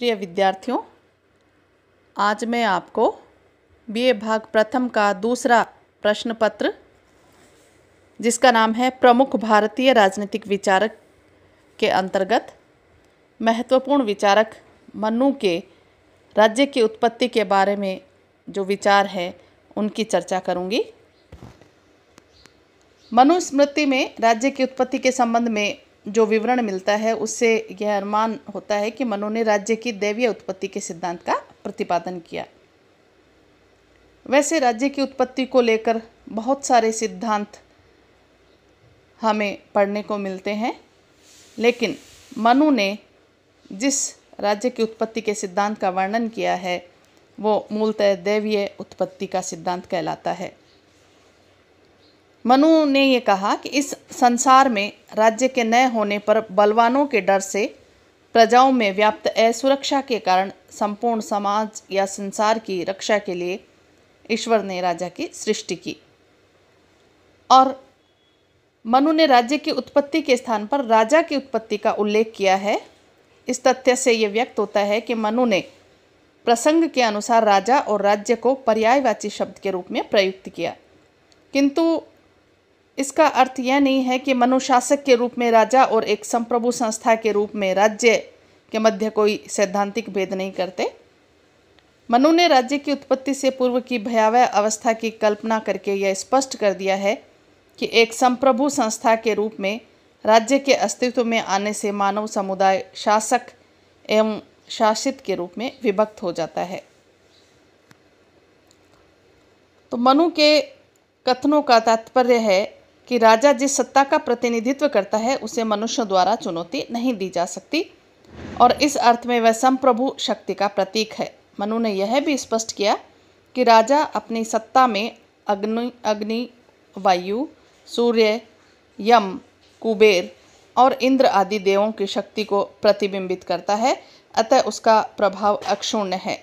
प्रिय विद्यार्थियों आज मैं आपको बीए भाग प्रथम का दूसरा प्रश्न पत्र जिसका नाम है प्रमुख भारतीय राजनीतिक विचारक के अंतर्गत महत्वपूर्ण विचारक मनु के राज्य की उत्पत्ति के बारे में जो विचार है उनकी चर्चा करूंगी मनुस्मृति में राज्य की उत्पत्ति के संबंध में जो विवरण मिलता है उससे यह अनुमान होता है कि मनु ने राज्य की दैवीय उत्पत्ति के सिद्धांत का प्रतिपादन किया वैसे राज्य की उत्पत्ति को लेकर बहुत सारे सिद्धांत हमें पढ़ने को मिलते हैं लेकिन मनु ने जिस राज्य की उत्पत्ति के सिद्धांत का वर्णन किया है वो मूलतः दैवीय उत्पत्ति का सिद्धांत कहलाता है मनु ने ये कहा कि इस संसार में राज्य के नए होने पर बलवानों के डर से प्रजाओं में व्याप्त असुरक्षा के कारण संपूर्ण समाज या संसार की रक्षा के लिए ईश्वर ने राजा की सृष्टि की और मनु ने राज्य की उत्पत्ति के स्थान पर राजा की उत्पत्ति का उल्लेख किया है इस तथ्य से ये व्यक्त होता है कि मनु ने प्रसंग के अनुसार राजा और राज्य को पर्यायवाची शब्द के रूप में प्रयुक्त किया किंतु इसका अर्थ यह नहीं है कि मनुशासक के रूप में राजा और एक संप्रभु संस्था के रूप में राज्य के मध्य कोई सैद्धांतिक भेद नहीं करते मनु ने राज्य की उत्पत्ति से पूर्व की भयावह अवस्था की कल्पना करके यह स्पष्ट कर दिया है कि एक संप्रभु संस्था के रूप में राज्य के अस्तित्व में आने से मानव समुदाय शासक एवं शासित के रूप में विभक्त हो जाता है तो मनु के कथनों का तात्पर्य है कि राजा जिस सत्ता का प्रतिनिधित्व करता है उसे मनुष्य द्वारा चुनौती नहीं दी जा सकती और इस अर्थ में वह संप्रभु शक्ति का प्रतीक है मनु ने यह भी स्पष्ट किया कि राजा अपनी सत्ता में अग्नि अग्नि वायु सूर्य यम कुबेर और इंद्र आदि देवों की शक्ति को प्रतिबिंबित करता है अतः उसका प्रभाव अक्षुण्य है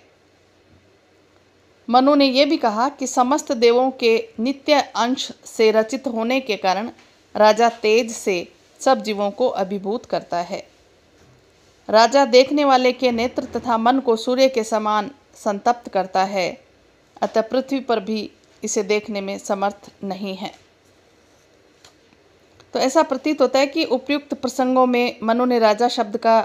मनु ने यह भी कहा कि समस्त देवों के नित्य अंश से रचित होने के कारण राजा तेज से सब जीवों को अभिभूत करता है राजा देखने वाले के नेत्र तथा मन को सूर्य के समान संतप्त करता है अतः पृथ्वी पर भी इसे देखने में समर्थ नहीं है तो ऐसा प्रतीत होता है कि उपयुक्त प्रसंगों में मनु ने राजा शब्द का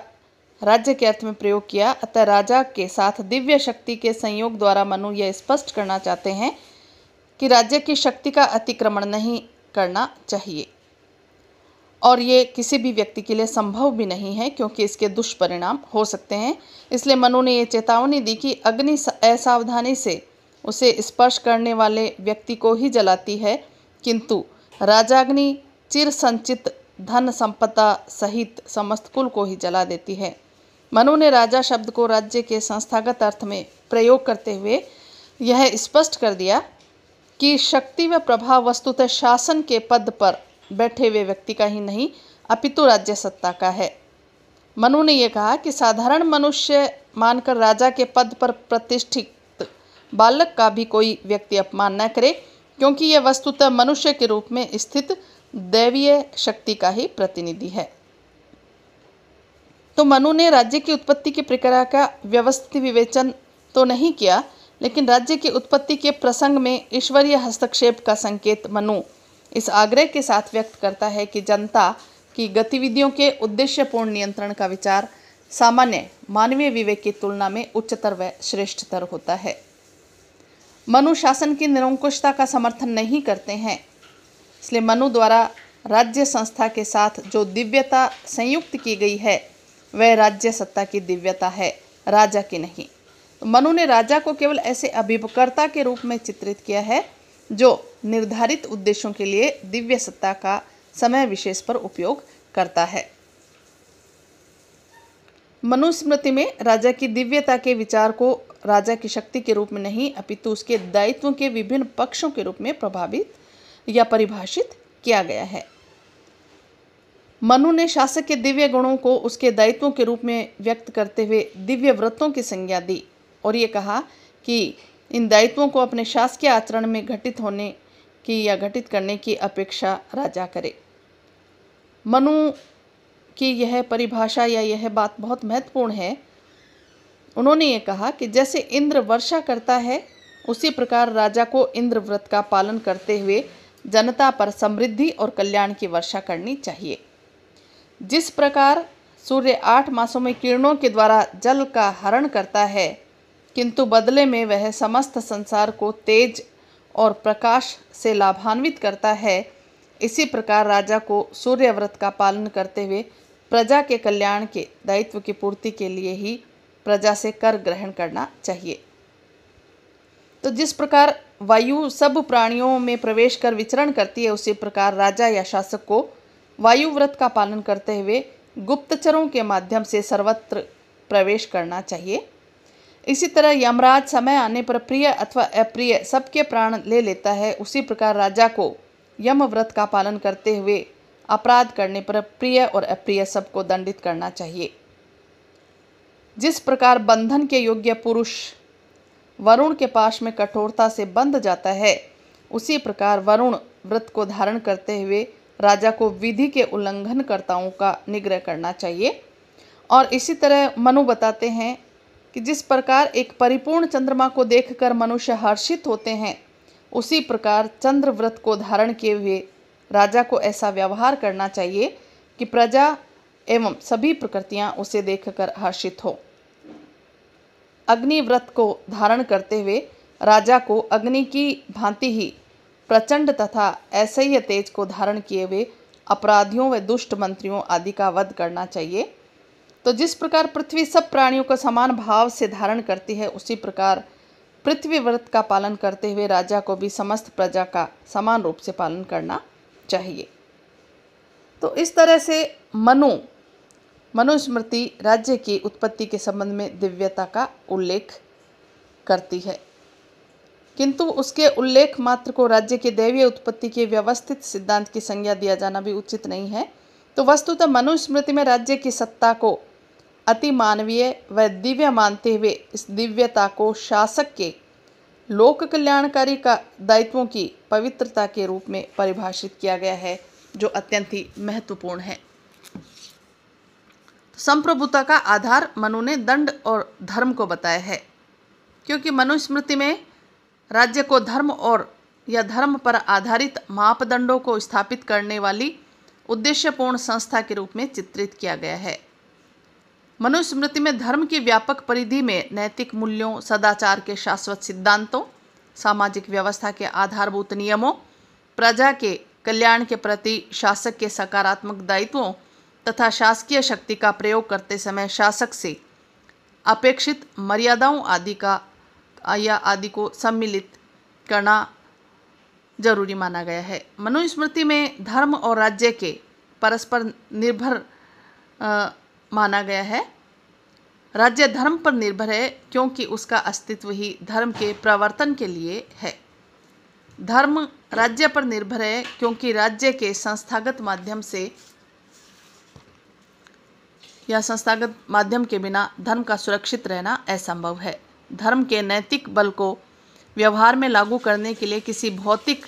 राज्य के अर्थ में प्रयोग किया अतः राजा के साथ दिव्य शक्ति के संयोग द्वारा मनु यह स्पष्ट करना चाहते हैं कि राज्य की शक्ति का अतिक्रमण नहीं करना चाहिए और ये किसी भी व्यक्ति के लिए संभव भी नहीं है क्योंकि इसके दुष्परिणाम हो सकते हैं इसलिए मनु ने यह चेतावनी दी कि अग्नि असावधानी से उसे स्पर्श करने वाले व्यक्ति को ही जलाती है किंतु राजाग्नि चिर संचित धन संपदा सहित समस्त कुल को ही जला देती है मनु ने राजा शब्द को राज्य के संस्थागत अर्थ में प्रयोग करते हुए यह स्पष्ट कर दिया कि शक्ति व प्रभाव वस्तुतः शासन के पद पर बैठे हुए व्यक्ति का ही नहीं अपितु राज्य सत्ता का है मनु ने यह कहा कि साधारण मनुष्य मानकर राजा के पद पर प्रतिष्ठित बालक का भी कोई व्यक्ति अपमान न करे क्योंकि यह वस्तुतः मनुष्य के रूप में स्थित दैवीय शक्ति का ही प्रतिनिधि है तो मनु ने राज्य की उत्पत्ति की प्रक्रिया का व्यवस्थित विवेचन तो नहीं किया लेकिन राज्य की उत्पत्ति के प्रसंग में ईश्वरीय हस्तक्षेप का संकेत मनु इस आग्रह के साथ व्यक्त करता है कि जनता की गतिविधियों के उद्देश्यपूर्ण नियंत्रण का विचार सामान्य मानवीय विवेक की तुलना में उच्चतर व श्रेष्ठतर होता है मनु शासन की निरंकुशता का समर्थन नहीं करते हैं इसलिए मनु द्वारा राज्य संस्था के साथ जो दिव्यता संयुक्त की गई है वह राज्य सत्ता की दिव्यता है राजा की नहीं तो मनु ने राजा को केवल ऐसे अभिभकर्ता के रूप में चित्रित किया है जो निर्धारित उद्देश्यों के लिए दिव्य सत्ता का समय विशेष पर उपयोग करता है मनुस्मृति में राजा की दिव्यता के विचार को राजा की शक्ति के रूप में नहीं अपितु उसके दायित्व के विभिन्न पक्षों के रूप में प्रभावित या परिभाषित किया गया है मनु ने शासक के दिव्य गुणों को उसके दायित्वों के रूप में व्यक्त करते हुए दिव्य व्रतों की संज्ञा दी और ये कहा कि इन दायित्वों को अपने शासकीय आचरण में घटित होने की या घटित करने की अपेक्षा राजा करे मनु की यह परिभाषा या यह बात बहुत महत्वपूर्ण है उन्होंने ये कहा कि जैसे इंद्र वर्षा करता है उसी प्रकार राजा को इंद्र व्रत का पालन करते हुए जनता पर समृद्धि और कल्याण की वर्षा करनी चाहिए जिस प्रकार सूर्य आठ मासों में किरणों के द्वारा जल का हरण करता है किंतु बदले में वह समस्त संसार को तेज और प्रकाश से लाभान्वित करता है इसी प्रकार राजा को सूर्य व्रत का पालन करते हुए प्रजा के कल्याण के दायित्व की पूर्ति के लिए ही प्रजा से कर ग्रहण करना चाहिए तो जिस प्रकार वायु सब प्राणियों में प्रवेश कर विचरण करती है उसी प्रकार राजा या शासक को वायु व्रत का पालन करते हुए गुप्तचरों के माध्यम से सर्वत्र प्रवेश करना चाहिए इसी तरह यमराज समय आने पर प्रिय अथवा अप्रिय सबके प्राण ले लेता है उसी प्रकार राजा को यम व्रत का पालन करते हुए अपराध करने पर प्रिय और अप्रिय सबको दंडित करना चाहिए जिस प्रकार बंधन के योग्य पुरुष वरुण के पास में कठोरता से बंध जाता है उसी प्रकार वरुण व्रत को धारण करते हुए राजा को विधि के उल्लंघनकर्ताओं का निग्रह करना चाहिए और इसी तरह मनु बताते हैं कि जिस प्रकार एक परिपूर्ण चंद्रमा को देखकर मनुष्य हर्षित होते हैं उसी प्रकार चंद्र व्रत को धारण किए हुए राजा को ऐसा व्यवहार करना चाहिए कि प्रजा एवं सभी प्रकृतियां उसे देखकर हर्षित हो अग्नि व्रत को धारण करते हुए राजा को अग्नि की भांति ही प्रचंड तथा असह्य तेज को धारण किए हुए अपराधियों व दुष्ट मंत्रियों आदि का वध करना चाहिए तो जिस प्रकार पृथ्वी सब प्राणियों को समान भाव से धारण करती है उसी प्रकार पृथ्वी व्रत का पालन करते हुए राजा को भी समस्त प्रजा का समान रूप से पालन करना चाहिए तो इस तरह से मनु मनुस्मृति राज्य की उत्पत्ति के संबंध में दिव्यता का उल्लेख करती है किंतु उसके उल्लेख मात्र को राज्य के दैवीय उत्पत्ति के व्यवस्थित सिद्धांत की संज्ञा दिया जाना भी उचित नहीं है तो वस्तुतः मनुस्मृति में राज्य की सत्ता को अति मानवीय व दिव्य मानते हुए इस दिव्यता को शासक के लोक कल्याणकारी का दायित्वों की पवित्रता के रूप में परिभाषित किया गया है जो अत्यंत ही महत्वपूर्ण है संप्रभुता का आधार मनु ने दंड और धर्म को बताया है क्योंकि मनुस्मृति में राज्य को धर्म और या धर्म पर आधारित मापदंडों को स्थापित करने वाली उद्देश्यपूर्ण संस्था के रूप में चित्रित किया गया है मनुस्मृति में धर्म की व्यापक परिधि में नैतिक मूल्यों सदाचार के शाश्वत सिद्धांतों सामाजिक व्यवस्था के आधारभूत नियमों प्रजा के कल्याण के प्रति शासक के सकारात्मक दायित्वों तथा शासकीय शक्ति का प्रयोग करते समय शासक से अपेक्षित मर्यादाओं आदि का या आदि को सम्मिलित करना जरूरी माना गया है मनुस्मृति में धर्म और राज्य के परस्पर निर्भर आ, माना गया है राज्य धर्म पर निर्भर है क्योंकि उसका अस्तित्व ही धर्म के प्रवर्तन के लिए है धर्म राज्य पर निर्भर है क्योंकि राज्य के संस्थागत माध्यम से या संस्थागत माध्यम के बिना धर्म का सुरक्षित रहना असंभव है धर्म के नैतिक बल को व्यवहार में लागू करने के लिए किसी भौतिक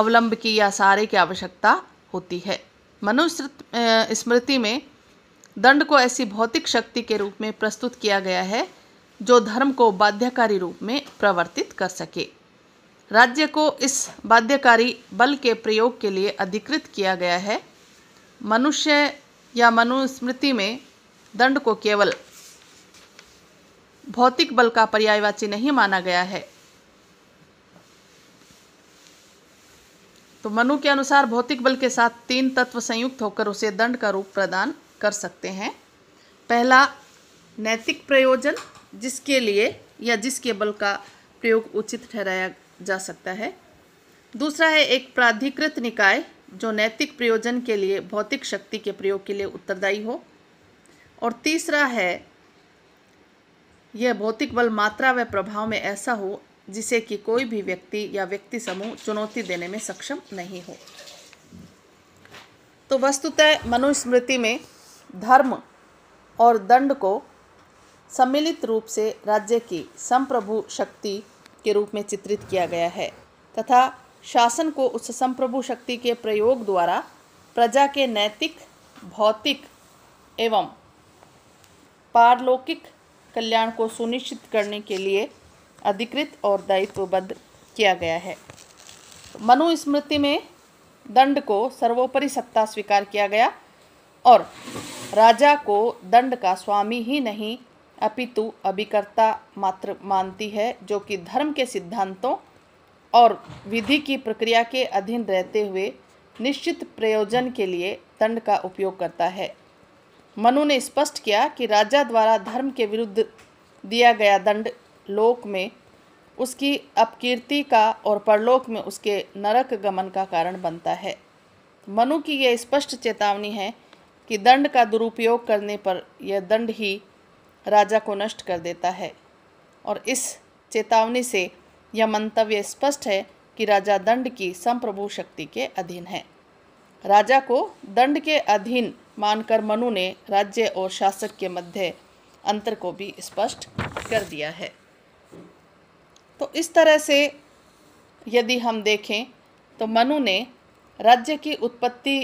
अवलंब की या सहारे की आवश्यकता होती है मनुष्य स्मृति में दंड को ऐसी भौतिक शक्ति के रूप में प्रस्तुत किया गया है जो धर्म को बाध्यकारी रूप में प्रवर्तित कर सके राज्य को इस बाध्यकारी बल के प्रयोग के लिए अधिकृत किया गया है मनुष्य या मनुस्मृति में दंड को केवल भौतिक बल का पर्यायवाची नहीं माना गया है तो मनु के अनुसार भौतिक बल के साथ तीन तत्व संयुक्त होकर उसे दंड का रूप प्रदान कर सकते हैं पहला नैतिक प्रयोजन जिसके लिए या जिसके बल का प्रयोग उचित ठहराया जा सकता है दूसरा है एक प्राधिकृत निकाय जो नैतिक प्रयोजन के लिए भौतिक शक्ति के प्रयोग के लिए उत्तरदायी हो और तीसरा है यह भौतिक बल मात्रा व प्रभाव में ऐसा हो जिसे कि कोई भी व्यक्ति या व्यक्ति समूह चुनौती देने में सक्षम नहीं हो तो वस्तुतः मनुस्मृति में धर्म और दंड को सम्मिलित रूप से राज्य की संप्रभु शक्ति के रूप में चित्रित किया गया है तथा शासन को उस संप्रभु शक्ति के प्रयोग द्वारा प्रजा के नैतिक भौतिक एवं पारलौकिक कल्याण को सुनिश्चित करने के लिए अधिकृत और दायित्वबद्ध किया गया है मनुस्मृति में दंड को सर्वोपरि सत्ता स्वीकार किया गया और राजा को दंड का स्वामी ही नहीं अपितु अभिकर्ता मात्र मानती है जो कि धर्म के सिद्धांतों और विधि की प्रक्रिया के अधीन रहते हुए निश्चित प्रयोजन के लिए दंड का उपयोग करता है मनु ने स्पष्ट किया कि राजा द्वारा धर्म के विरुद्ध दिया गया दंड लोक में उसकी अपकीर्ति का और परलोक में उसके नरक गमन का कारण बनता है मनु की यह स्पष्ट चेतावनी है कि दंड का दुरुपयोग करने पर यह दंड ही राजा को नष्ट कर देता है और इस चेतावनी से यह मंतव्य स्पष्ट है कि राजा दंड की संप्रभु शक्ति के अधीन है राजा को दंड के अधीन मानकर मनु ने राज्य और शासक के मध्य अंतर को भी स्पष्ट कर दिया है तो इस तरह से यदि हम देखें तो मनु ने राज्य की उत्पत्ति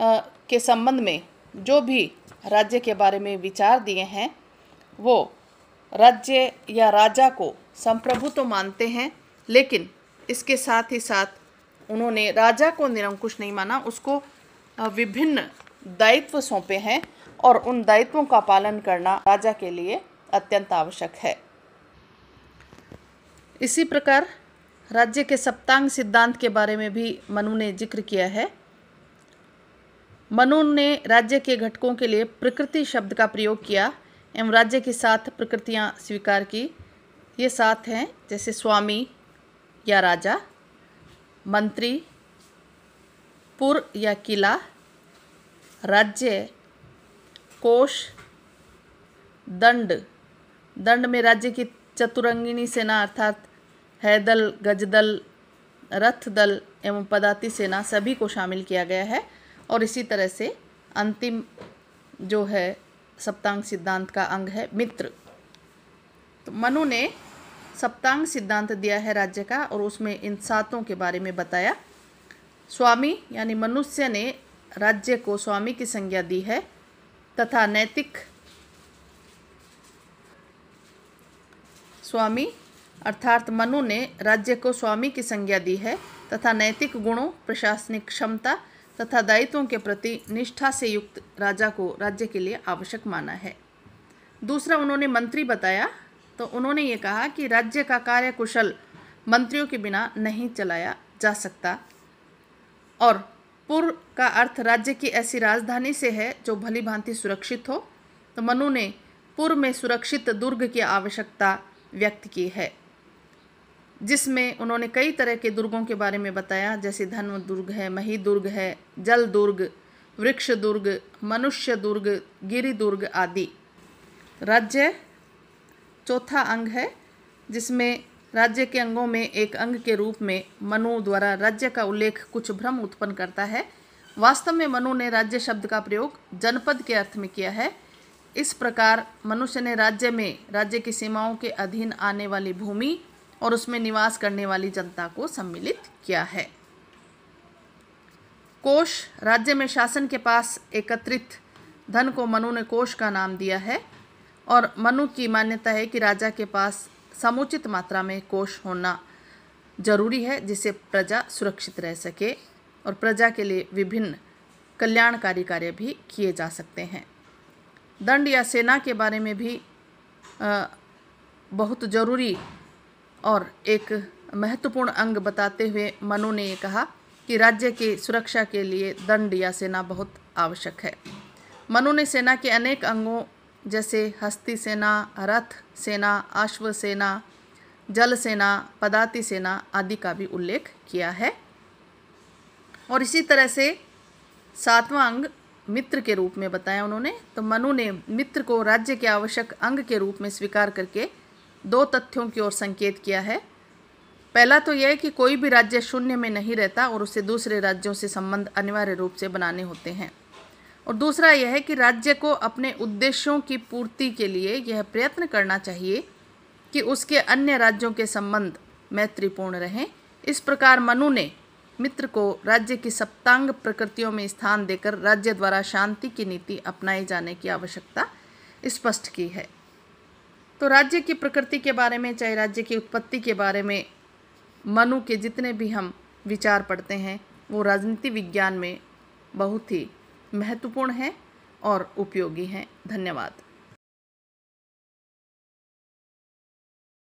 के संबंध में जो भी राज्य के बारे में विचार दिए हैं वो राज्य या राजा को संप्रभु तो मानते हैं लेकिन इसके साथ ही साथ उन्होंने राजा को निरंकुश नहीं माना उसको विभिन्न दायित्व सौंपे हैं और उन दायित्वों का पालन करना राजा के लिए अत्यंत आवश्यक है इसी प्रकार राज्य के सप्तांग सिद्धांत के बारे में भी मनु ने जिक्र किया है मनु ने राज्य के घटकों के लिए प्रकृति शब्द का प्रयोग किया एवं राज्य के साथ प्रकृतियाँ स्वीकार की ये साथ हैं जैसे स्वामी या राजा मंत्री पुर या किला राज्य कोष दंड दंड में राज्य की चतुरंगिणी सेना अर्थात हैदल गजदल रथ दल एवं पदाती सेना सभी को शामिल किया गया है और इसी तरह से अंतिम जो है सप्तांग सिद्धांत का अंग है मित्र तो मनु ने सप्तांग सिद्धांत दिया है राज्य का और उसमें इन सातों के बारे में बताया स्वामी यानी मनुष्य ने राज्य को स्वामी की संज्ञा दी है तथा नैतिक स्वामी अर्थात मनु ने राज्य को स्वामी की संज्ञा दी है तथा नैतिक गुणों प्रशासनिक क्षमता तथा दायित्वों के प्रति निष्ठा से युक्त राजा को राज्य के लिए आवश्यक माना है दूसरा उन्होंने मंत्री बताया तो उन्होंने ये कहा कि राज्य का कार्य कुशल मंत्रियों के बिना नहीं चलाया जा सकता और पुर का अर्थ राज्य की ऐसी राजधानी से है जो भली भांति सुरक्षित हो तो मनु ने पुर में सुरक्षित दुर्ग की आवश्यकता व्यक्त की है जिसमें उन्होंने कई तरह के दुर्गों के बारे में बताया जैसे धन्व दुर्ग है मही दुर्ग है जल दुर्ग वृक्ष दुर्ग मनुष्य दुर्ग गिरी दुर्ग आदि राज्य चौथा अंग है जिसमें राज्य के अंगों में एक अंग के रूप में मनु द्वारा राज्य का उल्लेख कुछ भ्रम उत्पन्न करता है वास्तव में मनु ने राज्य शब्द का प्रयोग जनपद के अर्थ में किया है इस प्रकार मनुष्य ने राज्य में राज्य की सीमाओं के अधीन आने वाली भूमि और उसमें निवास करने वाली जनता को सम्मिलित किया है कोश राज्य में शासन के पास एकत्रित धन को मनु ने कोष का नाम दिया है और मनु की मान्यता है कि राजा के पास समुचित मात्रा में कोष होना जरूरी है जिससे प्रजा सुरक्षित रह सके और प्रजा के लिए विभिन्न कल्याणकारी कार्य भी किए जा सकते हैं दंड या सेना के बारे में भी आ, बहुत जरूरी और एक महत्वपूर्ण अंग बताते हुए मनु ने ये कहा कि राज्य की सुरक्षा के लिए दंड या सेना बहुत आवश्यक है मनु ने सेना के अनेक अंगों जैसे हस्ती सेना रथ सेना अश्व सेना जल सेना पदाति सेना आदि का भी उल्लेख किया है और इसी तरह से सातवां अंग मित्र के रूप में बताया उन्होंने तो मनु ने मित्र को राज्य के आवश्यक अंग के रूप में स्वीकार करके दो तथ्यों की ओर संकेत किया है पहला तो यह है कि कोई भी राज्य शून्य में नहीं रहता और उसे दूसरे राज्यों से संबंध अनिवार्य रूप से बनाने होते हैं और दूसरा यह है कि राज्य को अपने उद्देश्यों की पूर्ति के लिए यह प्रयत्न करना चाहिए कि उसके अन्य राज्यों के संबंध मैत्रीपूर्ण रहें इस प्रकार मनु ने मित्र को राज्य की सप्तांग प्रकृतियों में स्थान देकर राज्य द्वारा शांति की नीति अपनाई जाने की आवश्यकता स्पष्ट की है तो राज्य की प्रकृति के बारे में चाहे राज्य की उत्पत्ति के बारे में मनु के जितने भी हम विचार पढ़ते हैं वो राजनीति विज्ञान में बहुत ही महत्वपूर्ण हैं और उपयोगी हैं धन्यवाद